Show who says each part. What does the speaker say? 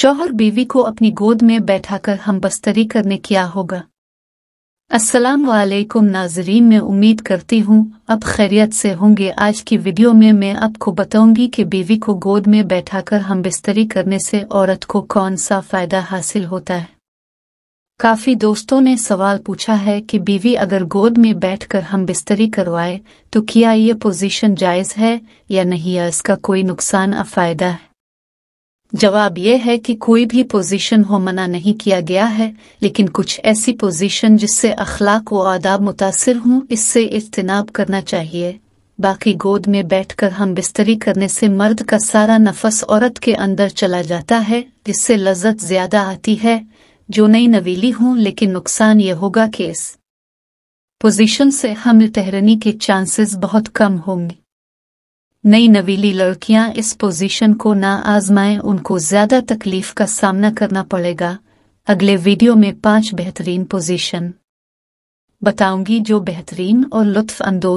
Speaker 1: शौहर बीवी को अपनी गोद में बैठाकर हम बस्तरी करने क्या होगा अस्सलाम वालेकुम नाजरीन मैं उम्मीद करती हूँ अब खैरियत से होंगे आज की वीडियो में मैं आपको बताऊंगी कि बीवी को गोद में बैठाकर हम बिस्तरी करने से औरत को कौन सा फायदा हासिल होता है काफी दोस्तों ने सवाल पूछा है कि बीवी अगर गोद में बैठकर हम बिस्तरी करवाए तो क्या ये पोजीशन जायज है या नहीं या इसका कोई नुकसान अफायदा फायदा है जवाब यह है कि कोई भी पोजीशन हो मना नहीं किया गया है लेकिन कुछ ऐसी पोजीशन जिससे अखलाक व आदाब मुतासर हों इससे इज्तनाब करना चाहिए बाकी गोद में बैठकर हम बिस्तरी करने से मर्द का सारा नफस औरत के अंदर चला जाता है जिससे लज्जत ज्यादा आती है जो नई नवीली हों लेकिन नुकसान ये होगा कि इस पोजीशन से हम तहरनी के चांसेस बहुत कम होंगे नई नवीली लड़कियां इस पोजीशन को ना आजमाएं उनको ज्यादा तकलीफ का सामना करना पड़ेगा अगले वीडियो में पांच बेहतरीन पोजीशन बताऊंगी जो बेहतरीन और लुत्फ अंदोज